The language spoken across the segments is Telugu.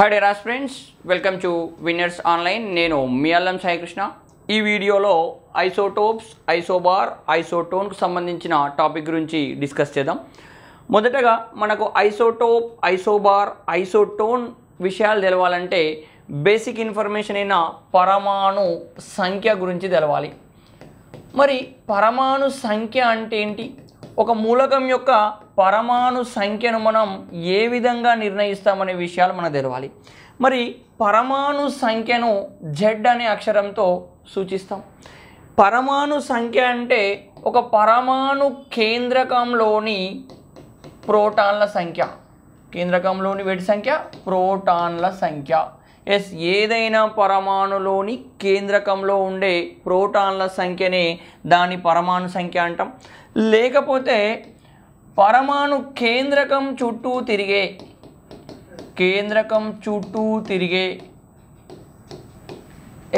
హాయ్ డెరాస్ friends welcome to winners online నేను మీ అల్లం సాయికృష్ణ ఈ వీడియోలో ఐసోటోప్స్ ఐసోబార్ ఐసోటోన్కు సంబంధించిన టాపిక్ గురించి డిస్కస్ చేద్దాం మొదటగా మనకు ఐసోటోప్ ఐసోబార్ ఐసోటోన్ విషయాలు తెలవాలంటే బేసిక్ ఇన్ఫర్మేషన్ అయిన పరమాణు సంఖ్య గురించి తెలవాలి మరి పరమాణు సంఖ్య అంటే ఏంటి ఒక మూలకం యొక్క పరమాణు సంఖ్యను మనం ఏ విధంగా నిర్ణయిస్తామనే విషయాలు మనం తెలవాలి మరి పరమాణు సంఖ్యను జెడ్ అనే అక్షరంతో సూచిస్తాం పరమాణు సంఖ్య అంటే ఒక పరమాణు కేంద్రకంలోని ప్రోటాన్ల సంఖ్య కేంద్రకంలోని వేటి సంఖ్య ప్రోటాన్ల సంఖ్య ఎస్ ఏదైనా పరమాణులోని కేంద్రకంలో ఉండే ప్రోటాన్ల సంఖ్యనే దాని పరమాణు సంఖ్య అంటాం లేకపోతే పరమాణు కేంద్రకం చుట్టూ తిరిగే కేంద్రకం చుట్టూ తిరిగే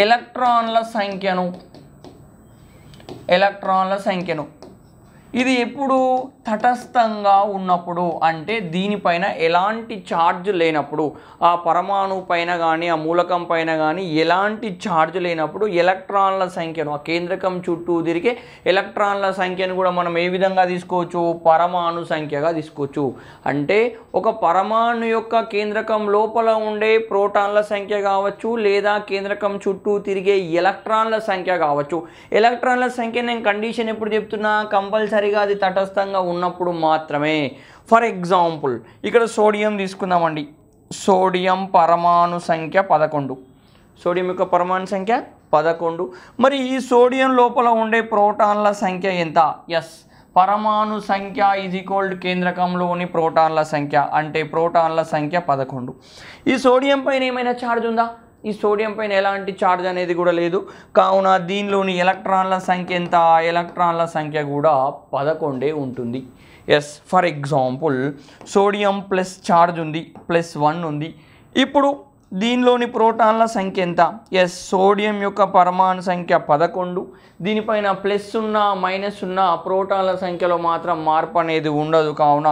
ఎలక్ట్రాన్ల సంఖ్యను ఎలక్ట్రాన్ల సంఖ్యను ఇది ఎప్పుడు తటస్థంగా ఉన్నప్పుడు అంటే దీనిపైన ఎలాంటి ఛార్జ్ లేనప్పుడు ఆ పరమాణు పైన కానీ ఆ మూలకం పైన కానీ ఎలాంటి ఛార్జ్ లేనప్పుడు ఎలక్ట్రాన్ల సంఖ్యను ఆ కేంద్రకం చుట్టూ తిరిగే ఎలక్ట్రాన్ల సంఖ్యను కూడా మనం ఏ విధంగా తీసుకోవచ్చు పరమాణు సంఖ్యగా తీసుకోవచ్చు అంటే ఒక పరమాణు యొక్క కేంద్రకం లోపల ఉండే ప్రోటాన్ల సంఖ్య కావచ్చు లేదా కేంద్రకం చుట్టూ తిరిగే ఎలక్ట్రాన్ల సంఖ్య కావచ్చు ఎలక్ట్రాన్ల సంఖ్య నేను కండిషన్ ఎప్పుడు చెప్తున్నా కంపల్సరీ తప్పనిసరిగా అది తటస్థంగా ఉన్నప్పుడు మాత్రమే ఫర్ ఎగ్జాంపుల్ ఇక్కడ సోడియం తీసుకుందామండి సోడియం పరమాణు సంఖ్య పదకొండు సోడియం యొక్క పరమాణు సంఖ్య పదకొండు మరి ఈ సోడియం లోపల ఉండే ప్రోటాన్ల సంఖ్య ఎంత ఎస్ పరమాణు సంఖ్య ఇది కోల్డ్ కేంద్రకంలోని ప్రోటాన్ల సంఖ్య అంటే ప్రోటాన్ల సంఖ్య పదకొండు ఈ సోడియం పైన ఏమైనా ఛార్జ్ ఉందా ఈ సోడియం పైన ఎలాంటి ఛార్జ్ అనేది కూడా లేదు కావున దీనిలోని ఎలక్ట్రాన్ల సంఖ్య ఎంత ఎలక్ట్రాన్ల సంఖ్య కూడా పదకొండే ఉంటుంది yes for example sodium plus charge ఉంది ప్లస్ వన్ ఉంది ఇప్పుడు దీనిలోని ప్రోటాన్ల సంఖ్య ఎంత ఎస్ సోడియం యొక్క పరమాణు సంఖ్య పదకొండు దీనిపైన ప్లస్ ఉన్న మైనస్ ఉన్న ప్రోటాన్ల సంఖ్యలో మాత్రం మార్పు అనేది ఉండదు కావున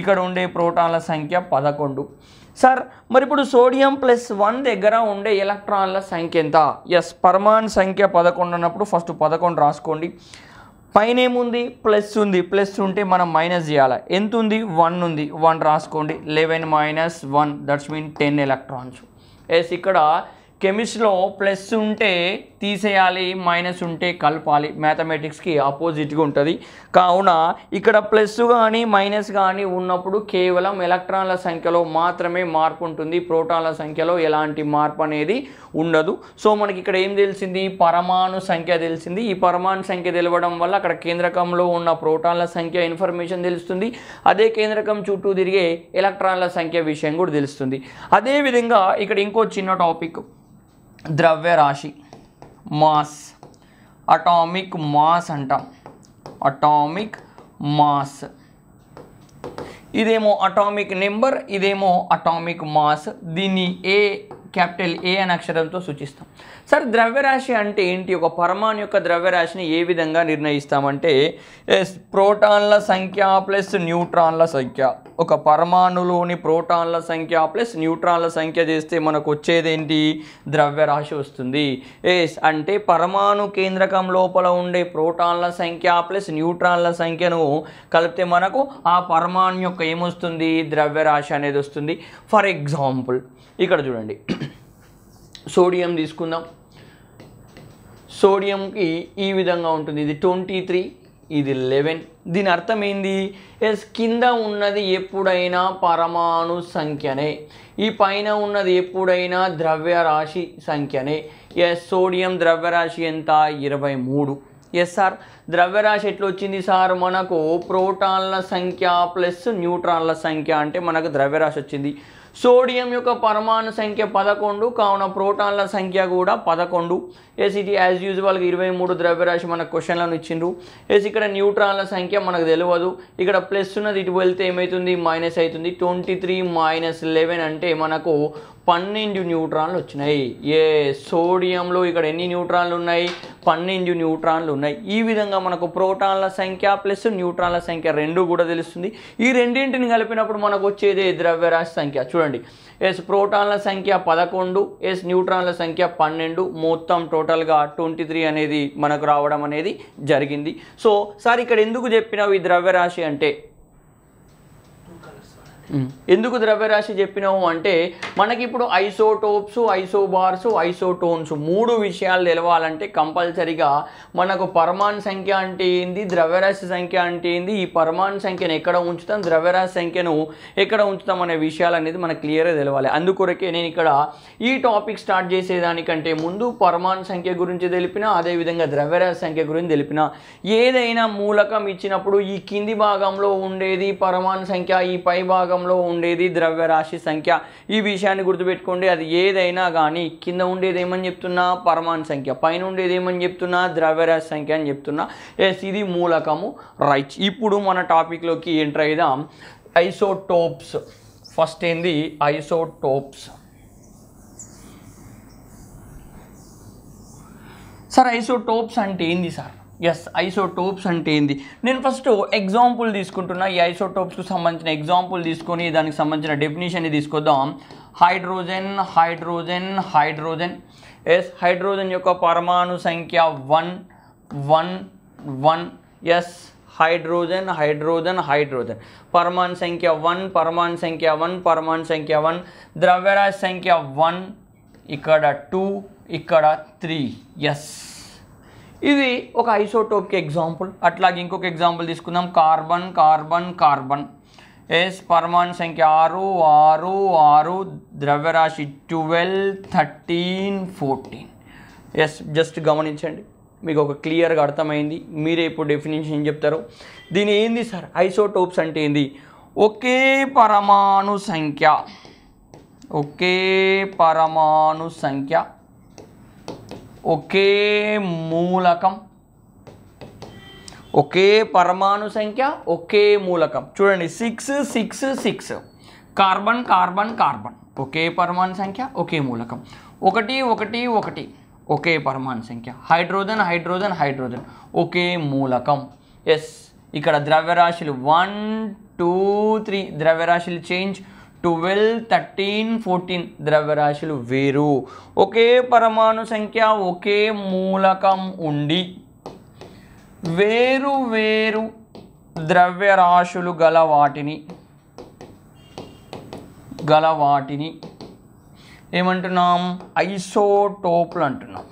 ఇక్కడ ఉండే ప్రోటాన్ల సంఖ్య పదకొండు సార్ మరి ఇప్పుడు సోడియం ప్లస్ వన్ దగ్గర ఉండే ఎలక్ట్రాన్ల సంఖ్య ఎంత ఎస్ పర్మాన్ సంఖ్య పదకొండు అన్నప్పుడు ఫస్ట్ పదకొండు రాసుకోండి పైన ఏముంది ప్లస్ ఉంది ప్లస్ ఉంటే మనం మైనస్ చేయాలి ఎంత ఉంది వన్ ఉంది వన్ రాసుకోండి eleven minus one that's mean ten electrons yes ఇక్కడ కెమిస్ట్రీలో ప్లస్ ఉంటే తీసేయాలి మైనస్ ఉంటే కలపాలి మ్యాథమెటిక్స్కి ఆపోజిట్గా ఉంటుంది కావున ఇక్కడ ప్లస్ కానీ మైనస్ కానీ ఉన్నప్పుడు కేవలం ఎలక్ట్రాన్ల సంఖ్యలో మాత్రమే మార్పు ఉంటుంది ప్రోటాన్ల సంఖ్యలో ఎలాంటి మార్పు అనేది ఉండదు సో మనకి ఇక్కడ ఏం తెలిసింది పరమాణు సంఖ్య తెలిసింది ఈ పరమాణు సంఖ్య తెలవడం వల్ల అక్కడ కేంద్రకంలో ఉన్న ప్రోటాన్ల సంఖ్య ఇన్ఫర్మేషన్ తెలుస్తుంది అదే కేంద్రకం చుట్టూ తిరిగే ఎలక్ట్రాన్ల సంఖ్య విషయం కూడా తెలుస్తుంది అదేవిధంగా ఇక్కడ ఇంకో చిన్న టాపిక్ द्रव्य राशि मास अटॉमिक मास अटा अटॉमिक मास इदेमो अटॉमिक नंबर इदेमो atomic mass the capital A అనే అక్షరంతో సూచిస్తాం సార్ ద్రవ్యరాశి అంటే ఏంటి ఒక పరమాణు యొక్క ద్రవ్యరాశిని ఏ విధంగా నిర్ణయిస్తామంటే ప్రోటాన్ల సంఖ్య ప్లస్ న్యూట్రాన్ల సంఖ్య ఒక పరమాణులోని ప్రోటాన్ల సంఖ్య ప్లస్ న్యూట్రాన్ల సంఖ్య చేస్తే మనకు వచ్చేది ఏంటి ద్రవ్యరాశి వస్తుంది ఎస్ అంటే పరమాణు కేంద్రకం లోపల ఉండే ప్రోటాన్ల సంఖ్య ప్లస్ న్యూట్రాన్ల సంఖ్యను కలిపితే మనకు ఆ పరమాణు యొక్క ఏమొస్తుంది ద్రవ్యరాశి అనేది వస్తుంది ఫర్ ఎగ్జాంపుల్ ఇక్కడ చూడండి సోడియం తీసుకుందాం సోడియంకి ఈ విధంగా ఉంటుంది ఇది ట్వంటీ త్రీ ఇది లెవెన్ దీని అర్థం ఏంది ఎస్ కింద ఉన్నది ఎప్పుడైనా పరమాణు సంఖ్యనే ఈ పైన ఉన్నది ఎప్పుడైనా ద్రవ్యరాశి సంఖ్యనే ఎస్ సోడియం ద్రవ్యరాశి ఎంత ఇరవై మూడు ఎస్ సార్ ద్రవ్యరాశి ఎట్లా వచ్చింది సార్ మనకు ప్రోటాన్ల సంఖ్య ప్లస్ న్యూట్రాన్ల సంఖ్య అంటే మనకు ద్రవ్యరాశి వచ్చింది సోడియం యొక్క పరమాణు సంఖ్య పదకొండు కావున ప్రోటాన్ల సంఖ్య కూడా పదకొండు ఎస్ ఇది యాజ్ యూజువల్గా ఇరవై మూడు ద్రవ్యరాశి మనకు క్వశ్చన్లను ఇచ్చిండ్రు ఎస్ ఇక్కడ న్యూట్రాన్ల సంఖ్య మనకు తెలియదు ఇక్కడ ప్లస్ ఉన్నది ఇటు వెళ్తే ఏమవుతుంది మైనస్ అవుతుంది ట్వంటీ త్రీ మైనస్ లెవెన్ అంటే మనకు పన్నెండు న్యూట్రాన్లు వచ్చినాయి ఏ సోడియంలో ఇక్కడ ఎన్ని న్యూట్రాన్లు ఉన్నాయి పన్నెండు న్యూట్రాన్లు ఉన్నాయి ఈ విధంగా మనకు ప్రోటాన్ల సంఖ్య ప్లస్ న్యూట్రాన్ల సంఖ్య రెండు కూడా తెలుస్తుంది ఈ రెండింటిని కలిపినప్పుడు మనకు వచ్చేది ద్రవ్యరాశి సంఖ్య చూడండి ఎస్ ప్రోటాన్ల సంఖ్య పదకొండు ఎస్ న్యూట్రాన్ల సంఖ్య పన్నెండు మొత్తం టోటల్గా ట్వంటీ త్రీ అనేది మనకు రావడం అనేది జరిగింది సో సార్ ఇక్కడ ఎందుకు చెప్పినావు ఈ ద్రవ్యరాశి అంటే ఎందుకు ద్రవ్యరాశి చెప్పినాము అంటే మనకి ఇప్పుడు ఐసోటోప్స్ ఐసోబార్స్ ఐసోటోన్స్ మూడు విషయాలు తెలవాలంటే కంపల్సరిగా మనకు పరమాణు సంఖ్య అంటే ఏంది ద్రవ్యరాశి సంఖ్య అంటే ఏంది ఈ పరమాణు సంఖ్యను ఎక్కడ ఉంచుతాం ద్రవ్యరాశి సంఖ్యను ఎక్కడ ఉంచుతాం అనే విషయాలు అనేది మనకు క్లియర్గా తెలవాలి అందుకొరకే నేను ఇక్కడ ఈ టాపిక్ స్టార్ట్ చేసేదానికంటే ముందు పరమాణు సంఖ్య గురించి తెలిపిన అదేవిధంగా ద్రవ్యరాశి సంఖ్య గురించి తెలిపిన ఏదైనా మూలకం ఇచ్చినప్పుడు ఈ కింది భాగంలో ఉండేది పరమాణు సంఖ్య ఈ పై భాగం భాగంలో ఉండేది ద్రవ్యరాశి సంఖ్య ఈ విషయాన్ని గుర్తుపెట్టుకోండి అది ఏదైనా కానీ కింద ఉండేది ఏమని చెప్తున్నా పరమాణు సంఖ్య పైన ఉండేది ఏమని చెప్తున్నా ద్రవ్యరాశి సంఖ్య అని చెప్తున్నా ఎస్ ఇది మూలకము రైట్ ఇప్పుడు మన టాపిక్లోకి ఎంటర్ అయిదాం ఐసోటోప్స్ ఫస్ట్ ఏంది ఐసోటోప్స్ సార్ ఐసోటోప్స్ అంటే ఏంది సార్ यस ऐसोटोप्स अंटे नीन फस्ट एग्जापल को संबंधी एग्जापल दाखान संबंधी definition hydrogen hydrogen hydrogen yes hydrogen ओक परमाणु संख्या one one one yes hydrogen hydrogen hydrogen परमाणु संख्या वन परमाणु संख्या वन परमाणु संख्या वन द्रव्यराज संख्या वन इकड़ टू इकड़ थ्री यस ఇది ఒక ఐసోటోప్కి ఎగ్జాంపుల్ అట్లాగే ఇంకొక ఎగ్జాంపుల్ తీసుకుందాం కార్బన్ కార్బన్ కార్బన్ ఎస్ పరమాణు సంఖ్య ఆరు ఆరు ఆరు ద్రవ్యరాశి twelve thirteen fourteen yes just గమనించండి మీకు ఒక క్లియర్గా అర్థమైంది మీరే ఇప్పుడు డెఫినేషన్ చెప్తారు దీని ఏంది సార్ ఐసోటోప్స్ అంటే ఏంది ఒకే పరమాణు సంఖ్య ఒకే పరమాణు సంఖ్య ఒకే మూలకం ఒకే పరమాణు సంఖ్య ఒకే మూలకం చూడండి six six six carbon carbon carbon ఒకే పరమాణు సంఖ్య ఒకే మూలకం ఒకటి ఒకటి ఒకటి ఒకే పరమాణు సంఖ్య హైడ్రోజన్ హైడ్రోజన్ హైడ్రోజన్ ఒకే మూలకం ఎస్ ఇక్కడ ద్రవ్యరాశులు వన్ టూ త్రీ ద్రవ్యరాశులు చేంజ్ ట్వెల్వ్ థర్టీన్ ఫోర్టీన్ ద్రవ్యరాశులు వేరు ఒకే పరమాణు సంఖ్య ఒకే మూలకం ఉండి వేరు వేరు ద్రవ్యరాశులు గల వాటిని గల వాటిని ఏమంటున్నాం ఐసోటోప్లు అంటున్నాం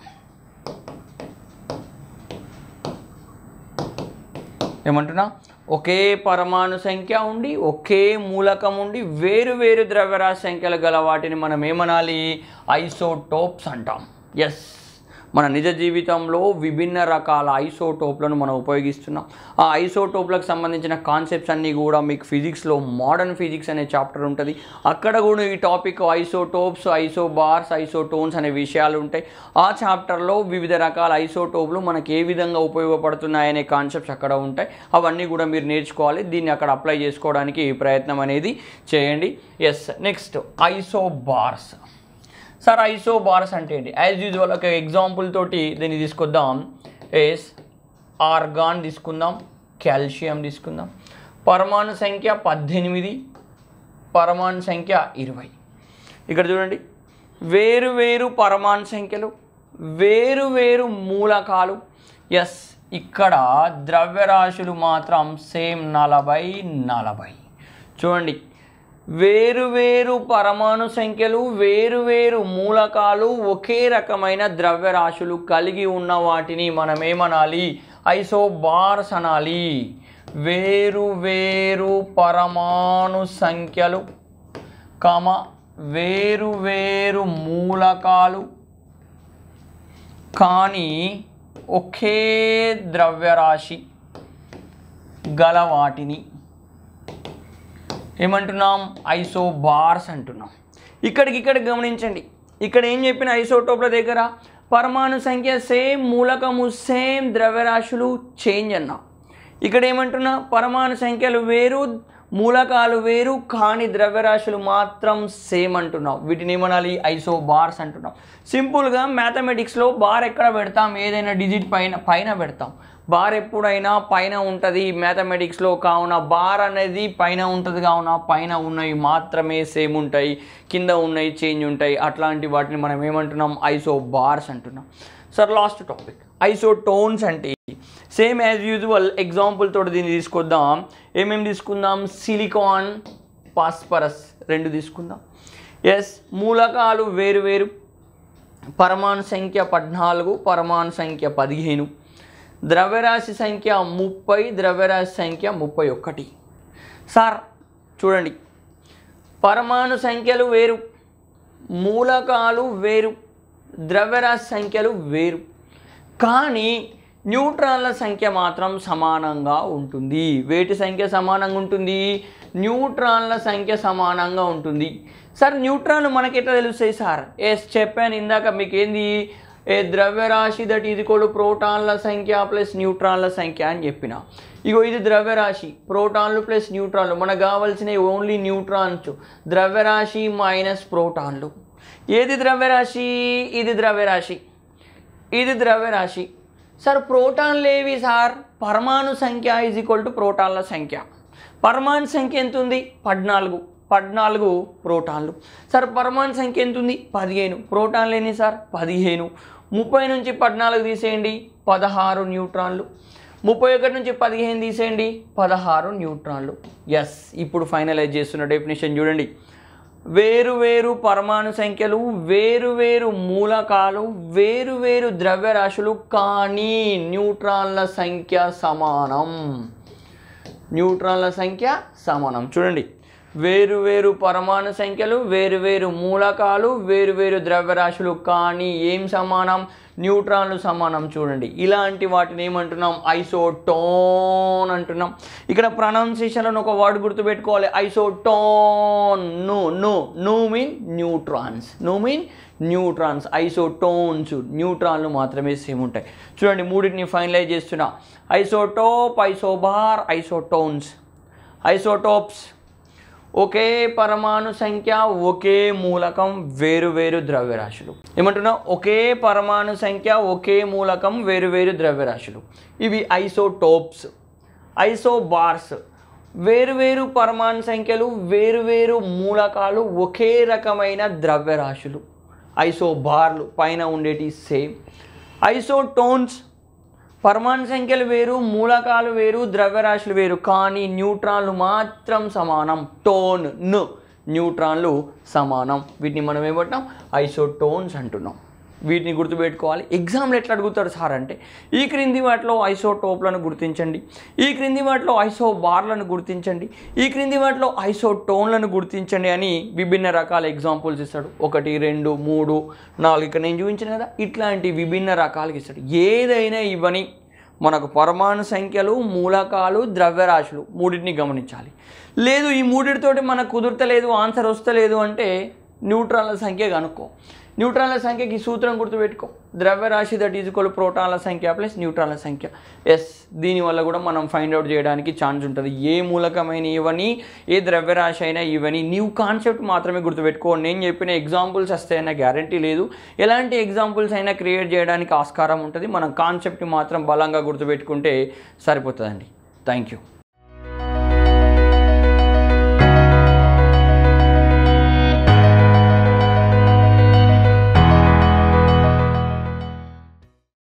ఏమంటున్నా ఒకే పరమాణు సంఖ్య ఉండి ఒకే మూలకం ఉండి వేరు వేరు ద్రవ్యరాశి సంఖ్యలు గల వాటిని మనం ఏమనాలి ఐసోటోప్స్ అంటాం ఎస్ మన నిజ జీవితంలో విభిన్న రకాల ఐసోటోప్లను మనం ఉపయోగిస్తున్నాం ఆ ఐసోటోప్లకు సంబంధించిన కాన్సెప్ట్స్ అన్నీ కూడా మీకు ఫిజిక్స్లో మోడర్న్ ఫిజిక్స్ అనే చాప్టర్ ఉంటుంది అక్కడ కూడా ఈ టాపిక్ ఐసోటోప్స్ ఐసోబార్స్ ఐసోటోన్స్ అనే విషయాలు ఉంటాయి ఆ చాప్టర్లో వివిధ రకాల ఐసోటోప్లు మనకు ఏ విధంగా ఉపయోగపడుతున్నాయనే కాన్సెప్ట్స్ అక్కడ ఉంటాయి అవన్నీ కూడా మీరు నేర్చుకోవాలి దీన్ని అక్కడ అప్లై చేసుకోవడానికి ప్రయత్నం అనేది చేయండి yes next isobars sir isobars అంటే ఏంటి యాజ్ యూజువల్ ఒక ఎగ్జాంపుల్ తోటి దీన్ని తీసుకొద్దాం ఎస్ ఆర్గాన్ తీసుకుందాం కాల్షియం తీసుకుందాం పరమాణు సంఖ్య పద్దెనిమిది పరమాణు సంఖ్య ఇరవై ఇక్కడ చూడండి వేరు వేరు పరమాణు సంఖ్యలు వేరు వేరు మూలకాలు ఎస్ ఇక్కడ ద్రవ్యరాశులు మాత్రం సేమ్ నలభై నలభై చూడండి వేరువేరు పరమాణు సంఖ్యలు వేరువేరు మూలకాలు ఒకే రకమైన ద్రవ్యరాశులు కలిగి ఉన్న వాటిని మనం ఏమనాలి ఐసోబార్స్ అనాలి వేరువేరు పరమాణు సంఖ్యలు కమ వేరువేరు మూలకాలు కానీ ఒకే ద్రవ్యరాశి గల వాటిని ఏమంటున్నాం ఐసో బార్స్ అంటున్నాం ఇక్కడికి ఇక్కడ గమనించండి ఇక్కడ ఏం చెప్పిన ఐసోటోప్ల దగ్గర పరమాణు సంఖ్య సేమ్ మూలకము సేమ్ ద్రవ్యరాశులు చేంజ్ అన్నా ఇక్కడ ఏమంటున్నా పరమాణు సంఖ్యలు వేరు మూలకాలు వేరు కాని ద్రవ్యరాశులు మాత్రం సేమ్ అంటున్నాం వీటిని ఏమనాలి ఐసో బార్స్ అంటున్నాం సింపుల్గా మ్యాథమెటిక్స్లో బార్ ఎక్కడ పెడతాం ఏదైనా డిజిట్ పైన పైన పెడతాం బార్ ఎప్పుడైనా పైన ఉంటుంది మ్యాథమెటిక్స్లో కావున బార్ అనేది పైన ఉంటుంది కావున పైన ఉన్నవి మాత్రమే సేమ్ ఉంటాయి కింద ఉన్నవి చేంజ్ ఉంటాయి అట్లాంటి వాటిని మనం ఏమంటున్నాం ఐసో బార్స్ అంటున్నాం సార్ లాస్ట్ టాపిక్ ఐసోటోన్స్ అంటే సేమ్ యాజ్ యూజువల్ ఎగ్జాంపుల్ తోటి దీన్ని తీసుకొద్దాం ఏమేమి తీసుకుందాం సిలికాన్ పాస్పరస్ రెండు తీసుకుందాం ఎస్ మూలకాలు వేరు వేరు పరమాణు సంఖ్య పద్నాలుగు పరమాణు సంఖ్య పదిహేను ద్రవ్యరాశి సంఖ్య ముప్పై ద్రవ్యరాశి సంఖ్య ముప్పై ఒకటి సార్ చూడండి పరమాణు సంఖ్యలు వేరు మూలకాలు వేరు ద్రవ్యరాశి సంఖ్యలు వేరు కానీ న్యూట్రాన్ల సంఖ్య మాత్రం సమానంగా ఉంటుంది వేటి సంఖ్య సమానంగా ఉంటుంది న్యూట్రాన్ల సంఖ్య సమానంగా ఉంటుంది సార్ న్యూట్రాన్లు మనకి ఎట్లా తెలుస్తాయి సార్ ఎస్ చెప్పాను ఇందాక మీకు ఏంది ఏ ద్రవ్యరాశి దట్ ఇది కూడా ప్రోటాన్ల సంఖ్య ప్లస్ న్యూట్రాన్ల సంఖ్య అని చెప్పిన ఇగో ఇది ద్రవ్యరాశి ప్రోటాన్లు ప్లస్ న్యూట్రాన్లు మనకు కావాల్సినవి ఓన్లీ న్యూట్రాన్స్ ద్రవ్యరాశి మైనస్ ప్రోటాన్లు ఏది ద్రవ్యరాశి ఇది ద్రవ్యరాశి ఇది ద్రవ్యరాశి సార్ ప్రోటాన్లు ఏవి సార్ పరమాణు సంఖ్య ఈజ్ ఈక్వల్ టు ప్రోటాన్ల సంఖ్య పరమాణు సంఖ్య ఎంత ఉంది పద్నాలుగు పద్నాలుగు ప్రోటాన్లు సార్ పరమాణు సంఖ్య ఎంత ఉంది పదిహేను ప్రోటాన్లు ఎన్ని సార్ పదిహేను ముప్పై నుంచి పద్నాలుగు తీసేయండి పదహారు న్యూట్రాన్లు ముప్పై ఒకటి నుంచి పదిహేను తీసేయండి పదహారు న్యూట్రాన్లు ఎస్ ఇప్పుడు ఫైనలైజ్ చేస్తున్న డెఫినేషన్ చూడండి వేరువేరు పరమాణు సంఖ్యలు వేరువేరు మూలకాలు వేరువేరు ద్రవ్యరాశులు కానీ న్యూట్రాన్ల సంఖ్య సమానం న్యూట్రాన్ల సంఖ్య సమానం చూడండి వేరు వేరు పరమాణు సంఖ్యలు వేరు వేరు మూలకాలు వేరు వేరు ద్రవ్యరాశులు కానీ ఏం సమానం న్యూట్రాన్లు సమానం చూడండి ఇలాంటి వాటిని ఏమంటున్నాం ఐసోటోన్ అంటున్నాం ఇక్కడ ప్రొనౌన్సియేషన్లో ఒక వర్డ్ గుర్తుపెట్టుకోవాలి ఐసోటోన్ ను ను నూ మీన్ న్యూట్రాన్స్ నూ మీన్ న్యూట్రాన్స్ ఐసోటోన్స్ న్యూట్రాన్లు మాత్రమే సేమ్ ఉంటాయి చూడండి మూడింటిని ఫైనలైజ్ చేస్తున్నా ఐసోటోప్ ఐసోబార్ ఐసోటోన్స్ ఐసోటోప్స్ ఒకే పరమాణు సంఖ్య ఒకే మూలకం వేరు వేరు ద్రవ్యరాశులు ఏమంటున్నా ఒకే పరమాణు సంఖ్య ఒకే మూలకం వేరు వేరు ద్రవ్యరాశులు ఇవి ఐసోటోప్స్ వేరు వేరువేరు పరమాణు సంఖ్యలు వేరువేరు మూలకాలు ఒకే రకమైన ద్రవ్యరాశులు ఐసోబార్లు పైన ఉండేటి సేమ్ ఐసోటోన్స్ పరమాణు సంఖ్యలు వేరు మూలకాలు వేరు ద్రవ్యరాశులు వేరు కానీ న్యూట్రాన్లు మాత్రం సమానం టోన్ న్యూట్రాన్లు సమానం వీటిని మనం ఏమంటాం ఐసోటోన్స్ అంటున్నాం వీటిని గుర్తుపెట్టుకోవాలి ఎగ్జామ్లు ఎట్లా అడుగుతారు సార్ అంటే ఈ క్రింది వాటిలో ఐసో టోప్లను గుర్తించండి ఈ క్రింది వాటిలో ఐసో బార్లను గుర్తించండి ఈ క్రింది వాటిలో ఐసో టోన్లను గుర్తించండి అని విభిన్న రకాల ఎగ్జాంపుల్స్ ఇస్తాడు ఒకటి రెండు మూడు నాలుగు ఇక్కడ నేను చూపించాను కదా ఇట్లాంటి విభిన్న రకాలకి ఇస్తాడు ఏదైనా ఇవని మనకు పరమాణు సంఖ్యలు మూలకాలు ద్రవ్యరాశులు మూడింటిని గమనించాలి లేదు ఈ మూడింటితోటి మనకు కుదురతలేదు ఆన్సర్ వస్తలేదు అంటే న్యూట్రాల సంఖ్య కనుక్కో న్యూట్రాన్ల సంఖ్యకి సూత్రం గుర్తుపెట్టుకో ద్రవ్యరాశి దట్ ఈజ్ ఈక్వల్ ప్రోటాన్ల సంఖ్య ప్లస్ న్యూట్రాన్ల సంఖ్య ఎస్ దీనివల్ల కూడా మనం ఫైండ్ అవుట్ చేయడానికి ఛాన్స్ ఉంటుంది ఏ మూలకమైన ఇవని ఏ ద్రవ్యరాశి అయినా ఇవని న్యూ కాన్సెప్ట్ మాత్రమే గుర్తుపెట్టుకో నేను చెప్పిన ఎగ్జాంపుల్స్ అయినా గ్యారంటీ లేదు ఎలాంటి ఎగ్జాంపుల్స్ అయినా క్రియేట్ చేయడానికి ఆస్కారం ఉంటుంది మనం కాన్సెప్ట్ మాత్రం బలంగా గుర్తుపెట్టుకుంటే సరిపోతుందండి థ్యాంక్ యూ